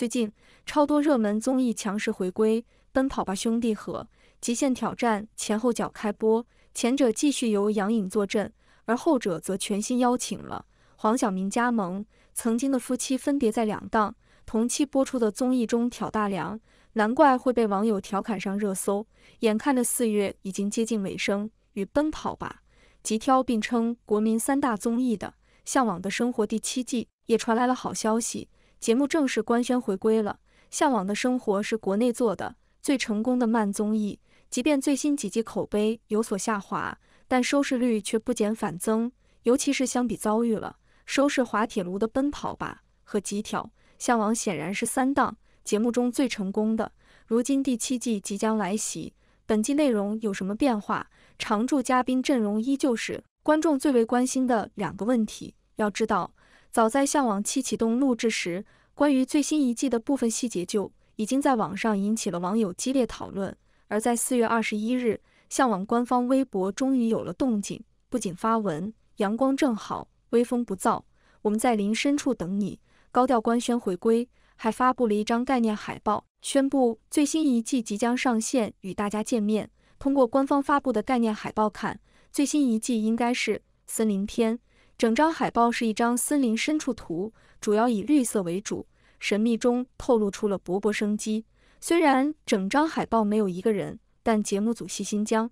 最近超多热门综艺强势回归，《奔跑吧兄弟》和《极限挑战》前后脚开播，前者继续由杨颖坐镇，而后者则全新邀请了黄晓明加盟。曾经的夫妻分别在两档同期播出的综艺中挑大梁，难怪会被网友调侃上热搜。眼看着四月已经接近尾声，与《奔跑吧》《极挑》并称国民三大综艺的《向往的生活》第七季也传来了好消息。节目正式官宣回归了，《向往的生活》是国内做的最成功的慢综艺，即便最新几季口碑有所下滑，但收视率却不减反增。尤其是相比遭遇了收视滑铁卢的《奔跑吧》和《极挑》，《向往》显然是三档节目中最成功的。如今第七季即将来袭，本季内容有什么变化？常驻嘉宾阵容依旧是观众最为关心的两个问题。要知道，早在《向往》七启动录制时，关于最新一季的部分细节就已经在网上引起了网友激烈讨论。而在四月二十一日，向往官方微博终于有了动静，不仅发文“阳光正好，微风不燥，我们在林深处等你”，高调官宣回归，还发布了一张概念海报，宣布最新一季即将上线与大家见面。通过官方发布的概念海报看，最新一季应该是森林篇。整张海报是一张森林深处图，主要以绿色为主，神秘中透露出了勃勃生机。虽然整张海报没有一个人，但节目组细心将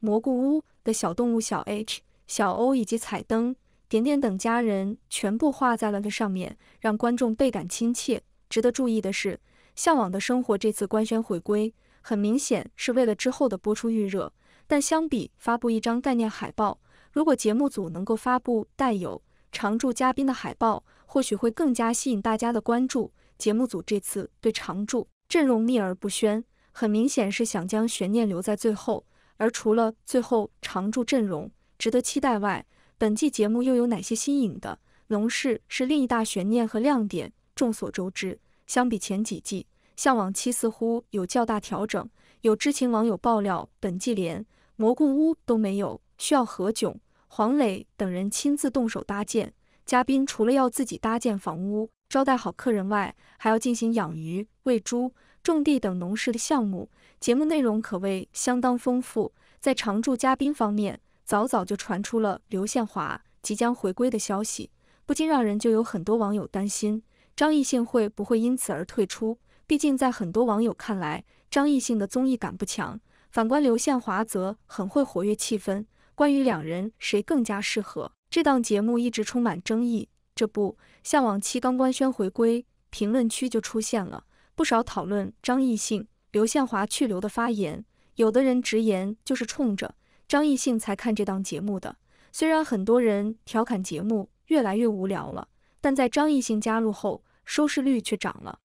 蘑菇屋的小动物小 H、小欧以及彩灯点点等家人全部画在了那上面，让观众倍感亲切。值得注意的是，《向往的生活》这次官宣回归，很明显是为了之后的播出预热。但相比发布一张概念海报，如果节目组能够发布带有常驻嘉宾的海报，或许会更加吸引大家的关注。节目组这次对常驻阵容秘而不宣，很明显是想将悬念留在最后。而除了最后常驻阵容值得期待外，本季节目又有哪些新颖的龙氏是另一大悬念和亮点？众所周知，相比前几季，《向往七》似乎有较大调整。有知情网友爆料，本季连蘑菇屋都没有。需要何炅、黄磊等人亲自动手搭建。嘉宾除了要自己搭建房屋、招待好客人外，还要进行养鱼、喂猪、种地等农事的项目。节目内容可谓相当丰富。在常驻嘉宾方面，早早就传出了刘宪华即将回归的消息，不禁让人就有很多网友担心张艺兴会不会因此而退出。毕竟在很多网友看来，张艺兴的综艺感不强，反观刘宪华则很会活跃气氛。关于两人谁更加适合这档节目，一直充满争议。这不，向往期刚官宣回归，评论区就出现了不少讨论张艺兴、刘宪华去留的发言。有的人直言就是冲着张艺兴才看这档节目的。虽然很多人调侃节目越来越无聊了，但在张艺兴加入后，收视率却涨了，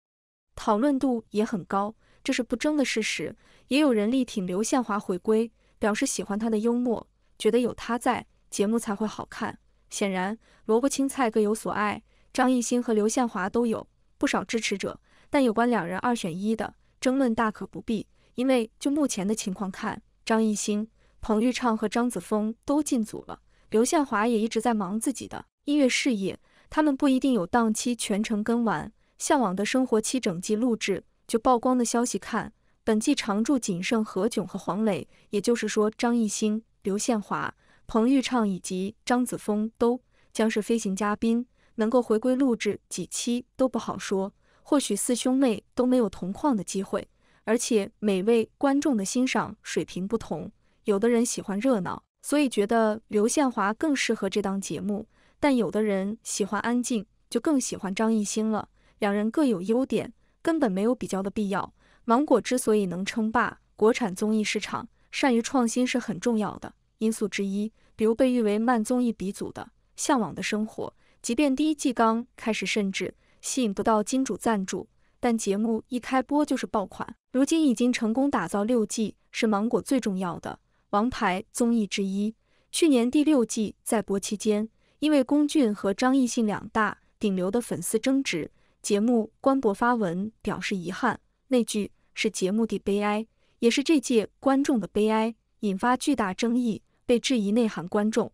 讨论度也很高，这是不争的事实。也有人力挺刘宪华回归，表示喜欢他的幽默。觉得有他在，节目才会好看。显然，萝卜青菜各有所爱，张艺兴和刘宪华都有不少支持者。但有关两人二选一的争论大可不必，因为就目前的情况看，张艺兴、彭昱畅和张子枫都进组了，刘宪华也一直在忙自己的音乐事业，他们不一定有档期全程跟完。向往的生活期整季录制就曝光的消息看，本季常驻仅剩何炅和黄磊，也就是说张艺兴。刘宪华、彭昱畅以及张子枫都将是飞行嘉宾，能够回归录制几期都不好说。或许四兄妹都没有同框的机会，而且每位观众的欣赏水平不同，有的人喜欢热闹，所以觉得刘宪华更适合这档节目；但有的人喜欢安静，就更喜欢张艺兴了。两人各有优点，根本没有比较的必要。芒果之所以能称霸国产综艺市场，善于创新是很重要的。因素之一，比如被誉为慢综艺鼻祖的《向往的生活》，即便第一季刚开始甚至吸引不到金主赞助，但节目一开播就是爆款。如今已经成功打造六季，是芒果最重要的王牌综艺之一。去年第六季在播期间，因为龚俊和张艺兴两大顶流的粉丝争执，节目官博发文表示遗憾，那句是节目的悲哀，也是这届观众的悲哀。引发巨大争议，被质疑内涵观众，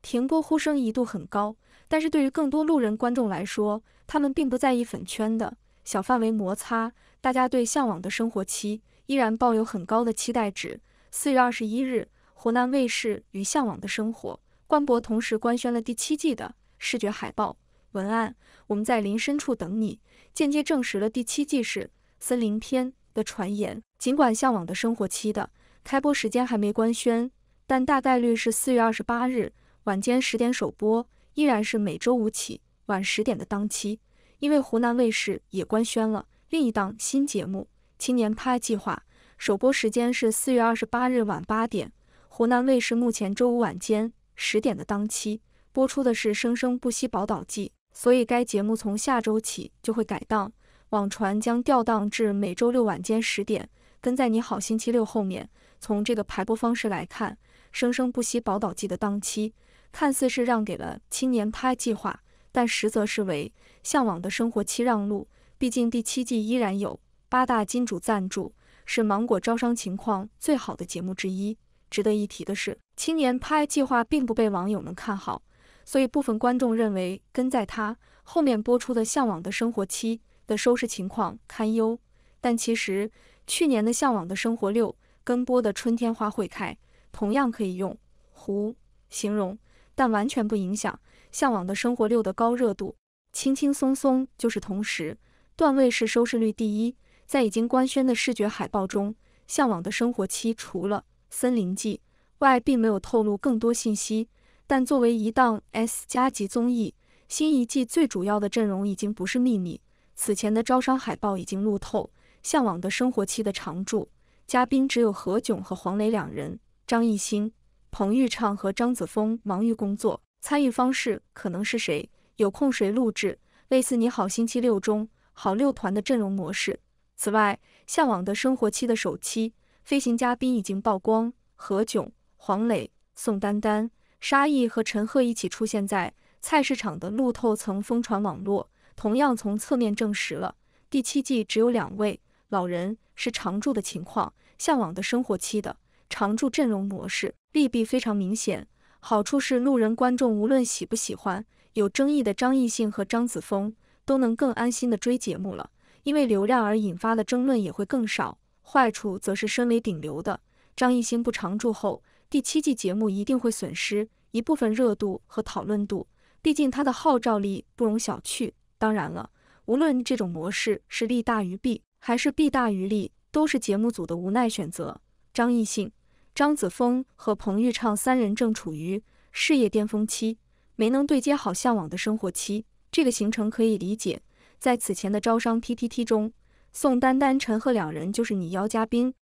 停播呼声一度很高。但是对于更多路人观众来说，他们并不在意粉圈的小范围摩擦。大家对《向往的生活》期依然抱有很高的期待值。四月二十一日，湖南卫视与《向往的生活》官博同时官宣了第七季的视觉海报、文案。我们在林深处等你，间接证实了第七季是森林篇的传言。尽管《向往的生活》期的。开播时间还没官宣，但大概率是四月二十八日晚间十点首播，依然是每周五起晚十点的档期。因为湖南卫视也官宣了另一档新节目《青年拍计划》，首播时间是四月二十八日晚八点。湖南卫视目前周五晚间十点的档期播出的是《生生不息宝岛记》，所以该节目从下周起就会改档，网传将调档至每周六晚间十点。跟在你好星期六后面，从这个排播方式来看，《生生不息·宝岛季》的档期看似是让给了《青年拍计划》，但实则是为《向往的生活》期让路。毕竟第七季依然有八大金主赞助，是芒果招商情况最好的节目之一。值得一提的是，《青年拍计划》并不被网友们看好，所以部分观众认为跟在他后面播出的《向往的生活》期的收视情况堪忧。但其实。去年的《向往的生活》六跟播的春天花会开，同样可以用“胡形容，但完全不影响《向往的生活》六的高热度，轻轻松松就是同时段位是收视率第一。在已经官宣的视觉海报中，《向往的生活》七除了森林季外，并没有透露更多信息。但作为一档 S 加级综艺，新一季最主要的阵容已经不是秘密，此前的招商海报已经露透。向往的生活期的常驻嘉宾只有何炅和黄磊两人，张艺兴、彭昱畅和张子枫忙于工作，参与方式可能是谁有空谁录制，类似你好星期六中好六团的阵容模式。此外，向往的生活期的首期飞行嘉宾已经曝光，何炅、黄磊、宋丹丹、沙溢和陈赫一起出现在菜市场的路透曾疯传网络，同样从侧面证实了第七季只有两位。老人是常驻的情况，向往的生活期的常驻阵容模式利弊非常明显。好处是路人观众无论喜不喜欢，有争议的张艺兴和张子枫都能更安心的追节目了，因为流量而引发的争论也会更少。坏处则是身为顶流的张艺兴不常驻后，第七季节目一定会损失一部分热度和讨论度，毕竟他的号召力不容小觑。当然了，无论这种模式是利大于弊。还是弊大于利，都是节目组的无奈选择。张艺兴、张子枫和彭昱畅三人正处于事业巅峰期，没能对接好《向往的生活》期，这个行程可以理解。在此前的招商 PPT 中，宋丹丹、陈赫两人就是拟邀嘉宾，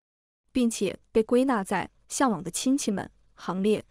并且被归纳在《向往的亲戚们》行列。